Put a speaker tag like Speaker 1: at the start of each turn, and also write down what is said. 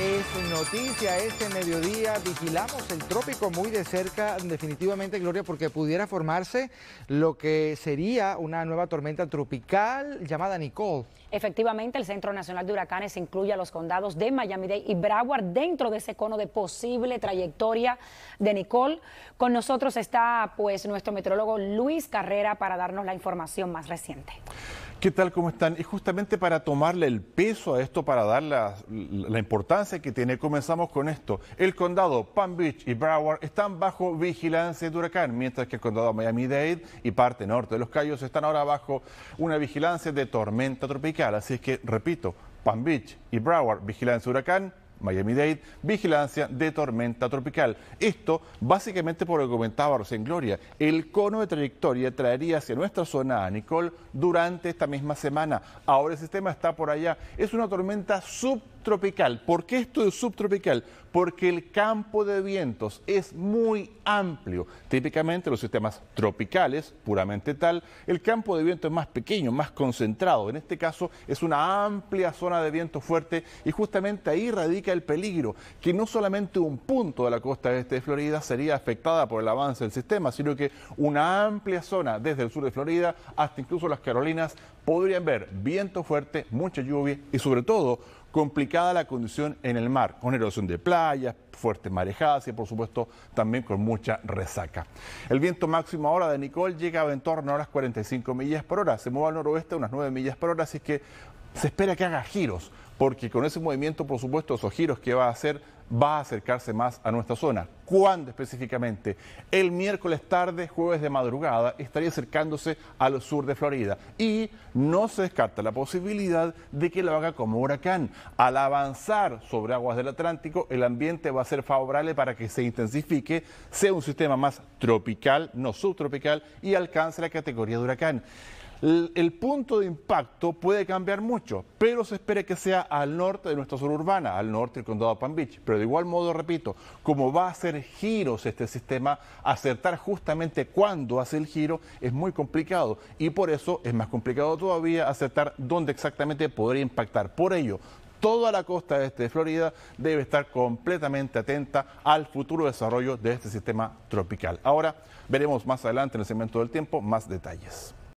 Speaker 1: es noticia este mediodía. Vigilamos el trópico muy de cerca, definitivamente, Gloria, porque pudiera formarse lo que sería una nueva tormenta tropical llamada Nicole.
Speaker 2: Efectivamente, el Centro Nacional de Huracanes incluye a los condados de Miami-Dade y Broward dentro de ese cono de posible trayectoria de Nicole. Con nosotros está pues nuestro meteorólogo Luis Carrera para darnos la información más reciente.
Speaker 3: ¿Qué tal? ¿Cómo están? Y justamente para tomarle el peso a esto, para dar la, la, importancia que tiene, comenzamos con esto. El condado Palm Beach y Broward están bajo vigilancia de huracán, mientras que el condado Miami-Dade y parte norte de Los Cayos están ahora bajo una vigilancia de tormenta tropical. Así es que, repito, Palm Beach y Broward, vigilancia de huracán, Miami-Dade, vigilancia de tormenta tropical. Esto básicamente por lo que comentaba Rosén Gloria. El cono de trayectoria traería hacia nuestra zona a Nicole durante esta misma semana. Ahora el sistema está por allá. Es una tormenta sub Tropical. ¿Por qué esto es subtropical? Porque el campo de vientos es muy amplio. Típicamente los sistemas tropicales, puramente tal, el campo de viento es más pequeño, más concentrado. En este caso es una amplia zona de viento fuerte y justamente ahí radica el peligro, que no solamente un punto de la costa este de Florida sería afectada por el avance del sistema, sino que una amplia zona desde el sur de Florida hasta incluso las Carolinas podrían ver viento fuerte, mucha lluvia y sobre todo complicada la condición en el mar, con erosión de playas, fuertes marejadas y por supuesto también con mucha resaca. El viento máximo ahora de Nicole llega en torno a las 45 millas por hora, se mueve al noroeste a unas 9 millas por hora, así que se espera que haga giros porque con ese movimiento, por supuesto, esos giros que va a hacer, va a acercarse más a nuestra zona. ¿Cuándo específicamente? El miércoles tarde, jueves de madrugada, estaría acercándose al sur de Florida. Y no se descarta la posibilidad de que lo haga como huracán. Al avanzar sobre aguas del Atlántico, el ambiente va a ser favorable para que se intensifique, sea un sistema más tropical, no subtropical, y alcance la categoría de huracán el, punto de impacto puede cambiar mucho, pero se espera que sea al norte de nuestra zona urbana, al norte del condado de Palm Beach. Pero de igual modo, repito, como va a hacer giros este sistema, acertar justamente cuándo hace el giro es muy complicado y por eso es más complicado todavía acertar dónde exactamente podría impactar. Por ello, toda la costa este de Florida debe estar completamente atenta al futuro desarrollo de este sistema tropical. Ahora veremos más adelante en el segmento del tiempo más detalles.